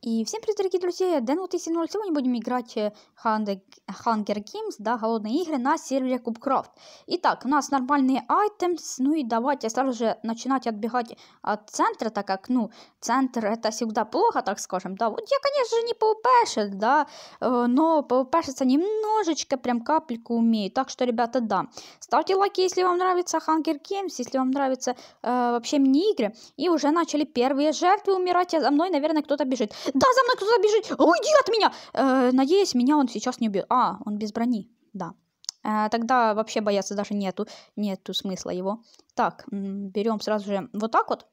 И всем привет, дорогие друзья, Дэн ну, вот 0 сегодня будем играть э, Hunger Games, да, голодные игры на сервере Кубкрафт. Итак, у нас нормальные items, ну и давайте сразу же начинать отбегать от центра, так как, ну, центр это всегда плохо, так скажем, да. Вот я, конечно же, не паупешил, да, э, но паупешиться немножечко, прям капельку умею, так что, ребята, да. Ставьте лайки, если вам нравится Hunger Games, если вам нравятся э, вообще мини-игры. И уже начали первые жертвы умирать, а за мной, наверное, кто-то бежит. Да, за мной кто-то бежит! Уйди от меня! Э, надеюсь, меня он сейчас не убьет. А, он без брони. Да. Э, тогда вообще бояться даже нету, нету смысла его. Так, берем сразу же вот так вот.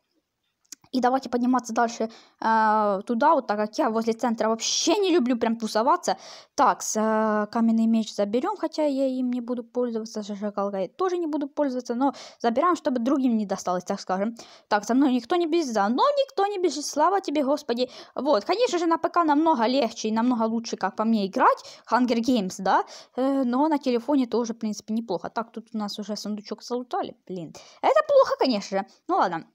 И давайте подниматься дальше э, туда, вот так как я возле центра вообще не люблю прям тусоваться. Так, с, э, каменный меч заберем, хотя я им не буду пользоваться, зажигалкой я тоже не буду пользоваться, но забираем, чтобы другим не досталось, так скажем. Так, со мной никто не бежит, но никто не бежит, слава тебе, господи. Вот, конечно же, на ПК намного легче и намного лучше, как по мне, играть, Hunger Games, да, э, но на телефоне тоже, в принципе, неплохо. Так, тут у нас уже сундучок залутали, блин. Это плохо, конечно же, ну ладно.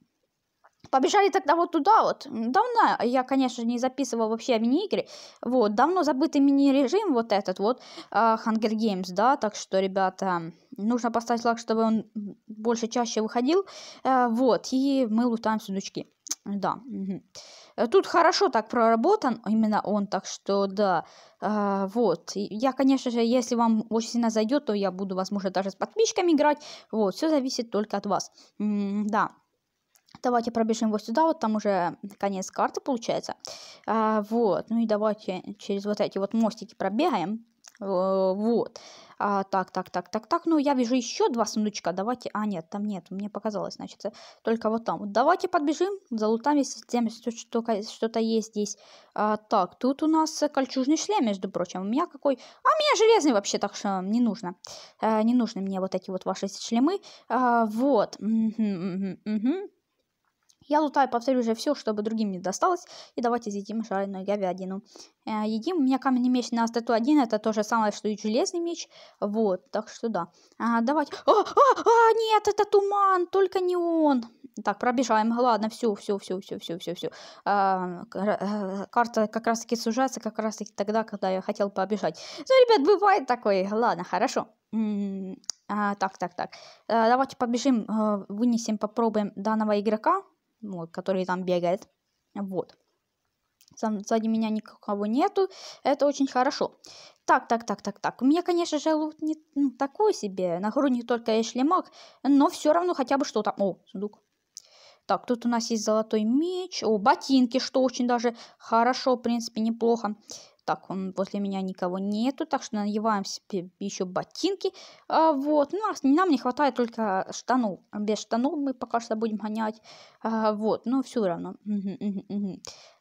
Побежали тогда вот туда вот. Давно я, конечно, не записывал вообще мини-игры. Вот, давно забытый мини-режим вот этот вот, uh, Hunger Games, да. Так что, ребята, нужно поставить лак чтобы он больше, чаще выходил. Uh, вот, и мы лутаем сундучки. Да. Угу. Тут хорошо так проработан именно он, так что да. А, вот. Я, конечно же, если вам очень сильно зайдет, то я буду, возможно, даже с подписчиками играть. Вот. Все зависит только от вас. М да. Давайте пробежим его сюда, вот там уже конец карты получается. А, вот, ну и давайте через вот эти вот мостики пробегаем. А, вот. А, так, так, так, так, так. Ну, я вижу еще два сундучка. Давайте... А, нет, там нет. Мне показалось, значит, э, только вот там. Давайте подбежим, за залутаем, если тем что-то что есть здесь. А, так, тут у нас кольчужный шлем, между прочим. У меня какой... А, у меня железный вообще, так что не нужно. А, не нужны мне вот эти вот ваши шлемы. А, вот. Угу, угу, угу. Я лутаю, повторю уже все, чтобы другим не досталось. И давайте съедим жареную говядину. Э, едим. У меня каменный меч на стату 1. Это то же самое, что и железный меч. Вот, так что да. А, давайте... А, а, а, нет, это туман, только не он. Так, пробежаем. Ладно, все, все, все, все, все, все, все. А, э, карта как раз-таки сужается, как раз-таки тогда, когда я хотел побежать. Ну, ребят, бывает такое. Ладно, хорошо. А, так, так, так. А, давайте побежим, э, вынесем, попробуем данного игрока. Ну, вот, который там бегает. Вот. Там сзади меня никого нету. Это очень хорошо. Так, так, так, так, так. У меня, конечно же, лут не ну, такой себе. На груди только я шлемак. Но все равно хотя бы что-то. О, сундук. Так, тут у нас есть золотой меч. О, ботинки, что очень даже хорошо, в принципе, неплохо так, он возле меня никого нету, так что надеваем себе еще ботинки. А, вот, ну, а нам не хватает только штанов. Без штанов мы пока что будем гонять. А, вот, но все равно.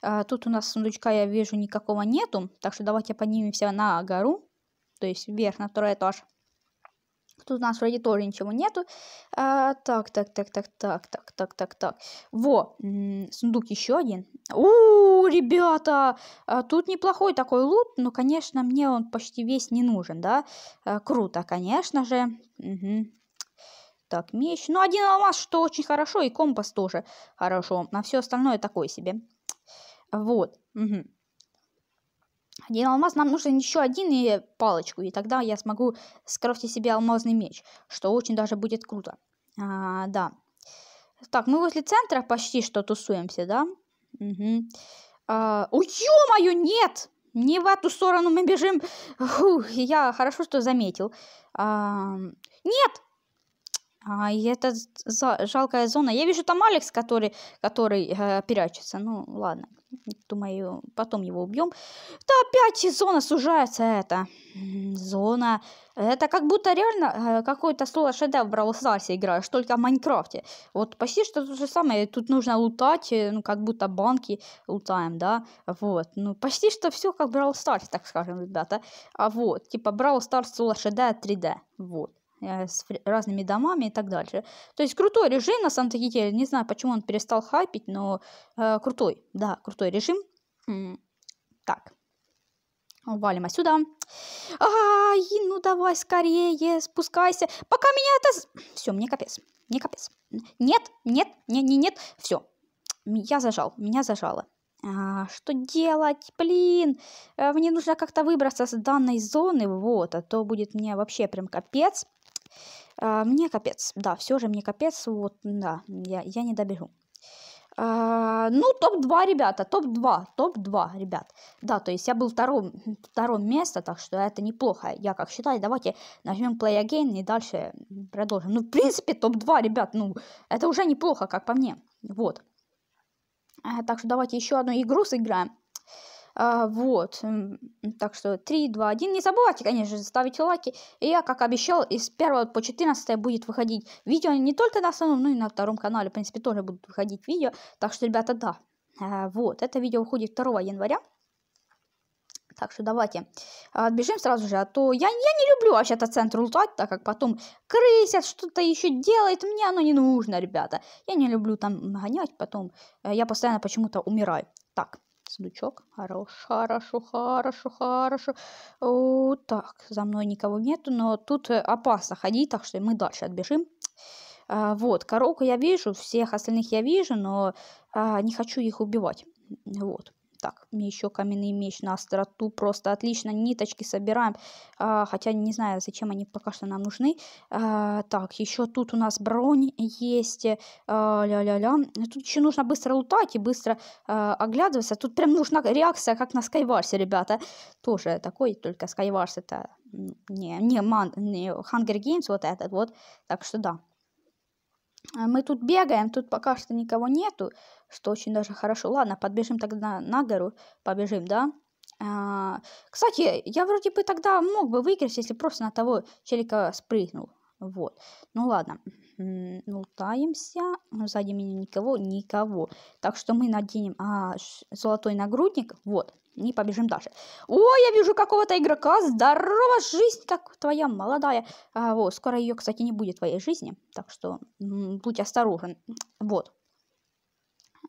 А, тут у нас сундучка, я вижу, никакого нету, так что давайте поднимемся на гору, то есть вверх, на второй этаж. Тут у нас вроде тоже ничего нету. А, так, так, так, так, так, так, так, так, так. Во, М -м, сундук еще один. У, -у, у ребята, а, тут неплохой такой лут, но, конечно, мне он почти весь не нужен, да? А, круто, конечно же. Угу. Так, меч. Ну, один алмаз, что очень хорошо, и компас тоже хорошо. на все остальное такой себе. Вот. Угу. Один алмаз, нам нужен еще один и палочку, и тогда я смогу скрафтить себе алмазный меч, что очень даже будет круто. А, да. Так, мы возле центра почти что тусуемся, да? Угу. А, о, ё нет! Не в эту сторону мы бежим. Фух, я хорошо, что заметил. А, нет, а, и это за жалкая зона. Я вижу там Алекс, который, который э, прячется. Ну, ладно. Думаю, потом его убьем. Да опять зона сужается это. Зона. Это как будто реально э, какой-то слово шедевр в Brawl Stars играешь, только в Майнкрафте. Вот почти что то же самое. Тут нужно лутать, э, ну, как будто банки лутаем, да. Вот. Ну, почти что все как в Brawl Stars, так скажем, ребята. А вот, типа Brawl Stars слово 3D. Вот. Э, с разными домами и так дальше. То есть крутой режим на самом-то деле. Не знаю, почему он перестал хайпить, но э, крутой, да, крутой режим. Так. Валим отсюда. Ай, ну давай скорее, спускайся. Пока меня это... Все, мне капец. Мне капец. Нет, нет, не, не, нет. Все. Я зажал, меня зажало. А, что делать, блин? Э, мне нужно как-то выбраться с данной зоны, вот, а то будет мне вообще прям капец. А, мне капец, да, все же мне капец, вот, да, я, я не добегу. А, ну, топ-2, ребята, топ-2, топ-2, ребят. Да, то есть я был втором, втором месте, так что это неплохо, я как считаю. Давайте нажмем play again и дальше продолжим. Ну, в принципе, топ-2, ребят, ну, это уже неплохо, как по мне. Вот. А, так что давайте еще одну игру сыграем. А, вот. Эм, так что 3, 2, 1. Не забывайте, конечно же, ставить лайки. И я, как обещал, из 1 по 14 будет выходить видео не только на основном, но и на втором канале, в принципе, тоже будут выходить видео. Так что, ребята, да. А, вот. Это видео выходит 2 января. Так что давайте а, отбежим сразу же, а то я, я не люблю вообще этот центр лутать, так как потом крысят, что-то еще делает, мне оно не нужно, ребята. Я не люблю там гонять, потом э, я постоянно почему-то умираю. Так, сундучок. Хорош, хорошо, хорошо, хорошо. О, так, за мной никого нету, но тут э, опасно ходить, так что мы дальше отбежим. А, вот, коровку я вижу, всех остальных я вижу, но а, не хочу их убивать. Вот. Так, мне еще каменный меч на остроту. Просто отлично. Ниточки собираем. А, хотя не знаю, зачем они пока что нам нужны. А, так, еще тут у нас бронь есть. А, ля-ля-ля. Тут еще нужно быстро лутать и быстро а, оглядываться. Тут прям нужна реакция, как на скайварсе ребята. Тоже такой, только Skywars это не, не, ман, не Hunger Games, вот этот вот. Так что да. А мы тут бегаем, тут пока что никого нету что очень даже хорошо. Ладно, подбежим тогда на гору, побежим, да? А, кстати, я вроде бы тогда мог бы выиграть, если просто на того челика спрыгнул. Вот. Ну ладно. Лутаемся. Ну, сзади меня никого, никого. Так что мы наденем а, золотой нагрудник. Вот. И побежим дальше. О, я вижу какого-то игрока. Здорово, жизнь, как твоя молодая. А, вот, скоро ее, кстати, не будет в твоей жизни. Так что будь осторожен. Вот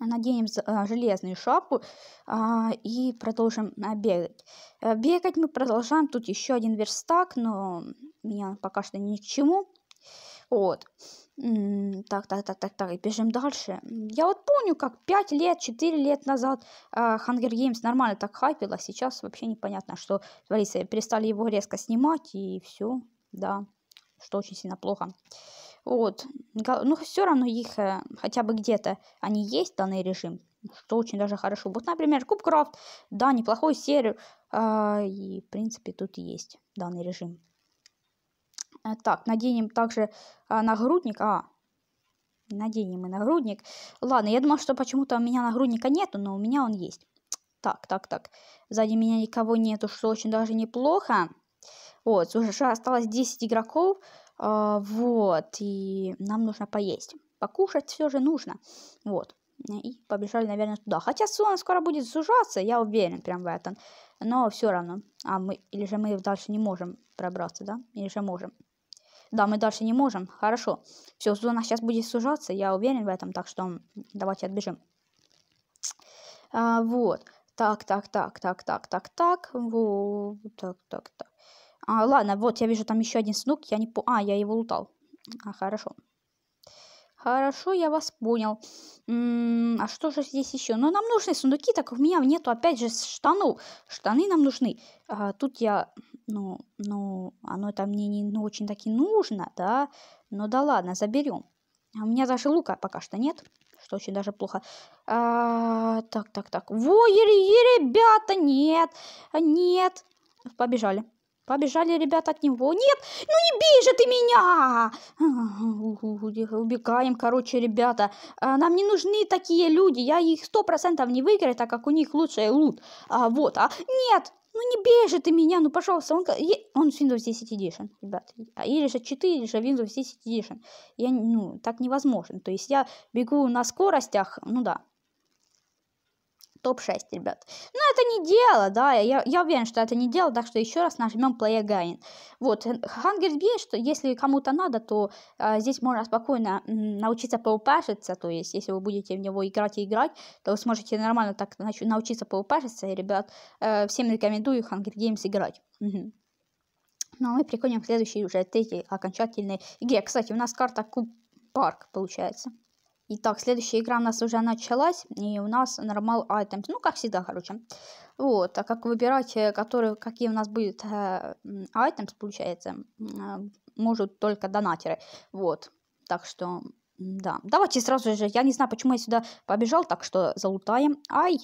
наденем а, железную шапку а, и продолжим а, бегать. Э, бегать мы продолжаем. Тут еще один верстак, но меня пока что ни к чему. Вот. Так, так, так, так, так, и бежим дальше. Я вот помню, как 5 лет, 4 лет назад э, Hunger Games нормально так хайпила, сейчас вообще непонятно, что творится. Перестали его резко снимать, и все, да, что очень сильно плохо. Вот. Ну, все равно их э, хотя бы где-то они есть, данный режим, что очень даже хорошо. Вот, например, Кубкрафт, да, неплохой сервер, а, и, в принципе, тут есть данный режим. Э, так, наденем также а, нагрудник. А, наденем и нагрудник. Ладно, я думал, что почему-то у меня нагрудника нету, но у меня он есть. Так, так, так. Сзади меня никого нету, что очень даже неплохо. Вот, уже осталось 10 игроков. А, вот, и нам нужно поесть. Покушать все же нужно. Вот. И побежали, наверное, туда. Хотя сон скоро будет сужаться, я уверен прям в этом. Но все равно. А мы... Или же мы дальше не можем пробраться, да? Или же можем? Да, мы дальше не можем. Хорошо. Все, зона сейчас будет сужаться, я уверен в этом. Так что давайте отбежим. А, вот. Так, так, так, так, так, так, так. Вот. Так, так, так. А, ладно, вот я вижу там еще один сундук. Я не по... А, я его лутал. А, хорошо. Хорошо, я вас понял. а что же здесь еще? Ну, нам нужны сундуки, так у меня нету, опять же, штанов. Штаны нам нужны. А, тут я... Ну, ну, оно это мне не ну, очень таки нужно, да? Ну да ладно, заберем. А у меня даже лука пока что нет, что очень даже плохо. А, так, так, так. Во, ере, ребята, нет, нет. Побежали. Побежали ребята от него. Нет, ну не бей же ты меня! Убегаем, короче, ребята. А, нам не нужны такие люди. Я их сто процентов не выиграю, так как у них лучший лут. А, вот, а нет, ну не бей же ты меня, ну пожалуйста. Он, он Windows 10 Edition, ребят. А, или же 4, или же Windows 10 Edition. Я, ну, так невозможно. То есть я бегу на скоростях, ну да топ-6, ребят. Но ну, это не дело, да, я, я уверен, что это не дело, так что еще раз нажмем play again. Вот, Hunger Games, что если кому-то надо, то э, здесь можно спокойно м, научиться поупашиться, то есть, если вы будете в него играть и играть, то вы сможете нормально так научиться поупашиться, и, ребят, э, всем рекомендую Hunger Games играть. Ну, а мы приходим к следующей уже третьей окончательной игре. Кстати, у нас карта Куб Парк получается. Итак, следующая игра у нас уже началась, и у нас нормал Items, ну, как всегда, короче. Вот, а как выбирать, э, которые, какие у нас будут э, items, получается, э, может только донатеры, вот. Так что, да, давайте сразу же, я не знаю, почему я сюда побежал, так что залутаем. Ай,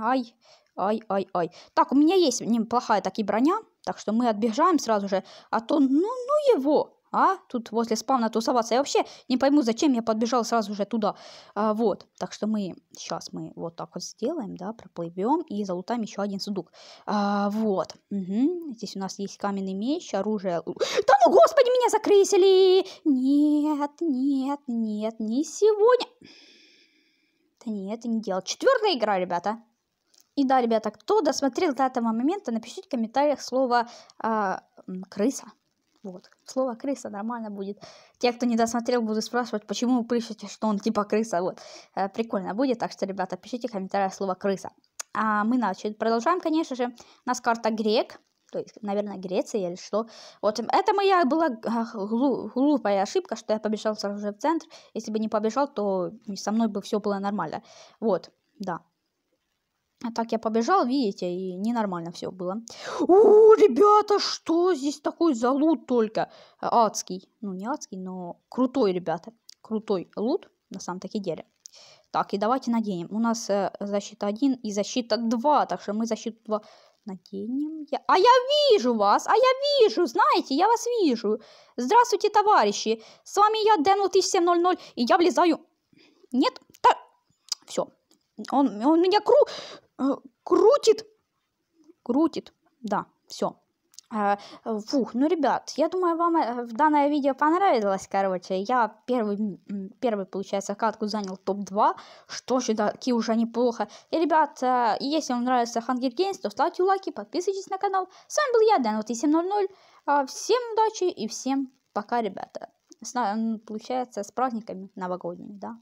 ай, ай, ай, ай. Так, у меня есть неплохая таки броня, так что мы отбежаем сразу же, а то, ну, ну его, а? Тут возле спавна тусоваться. Я вообще не пойму, зачем я подбежал сразу же туда. А, вот. Так что мы сейчас мы вот так вот сделаем, да, проплывем и залутаем еще один сундук. А, вот. Угу. Здесь у нас есть каменный меч, оружие. Да ну, господи, меня закрысили! Нет, нет, нет, не сегодня. Да нет, это не дело. Четвертая игра, ребята. И да, ребята, кто досмотрел до этого момента, напишите в комментариях слово э, крыса. Вот. Слово крыса нормально будет. Те, кто не досмотрел, будут спрашивать, почему вы пишете, что он типа крыса. Вот. Э, прикольно будет. Так что, ребята, пишите комментарии слово крыса. А мы начали. Продолжаем, конечно же. У нас карта грек. То есть, наверное, Греция или что. Вот это моя была а, глупая ошибка, что я побежал сразу же в центр. Если бы не побежал, то со мной бы все было нормально. Вот, да. А так я побежал, видите, и ненормально все было. О, ребята, что здесь такой за лут только? Адский. Ну, не адский, но крутой, ребята. Крутой лут, на самом-таки деле. Так, и давайте наденем. У нас э, защита 1 и защита 2, так что мы защиту 2 наденем. Я... А я вижу вас, а я вижу, знаете, я вас вижу. Здравствуйте, товарищи. С вами я, Дэн 1700, и я влезаю... Нет? Так... Все. Он, он меня кру... Э, крутит. Крутит. Да, все. Э, фух, ну, ребят, я думаю, вам э, в данное видео понравилось, короче. Я первый, первый получается, катку занял топ-2, что же, таки уже неплохо. И, ребят, если вам нравится Hunger Games, то ставьте лайки, подписывайтесь на канал. С вами был я, вот, Дэнот 700. Всем удачи и всем пока, ребята. С, получается, с праздниками новогодними, да.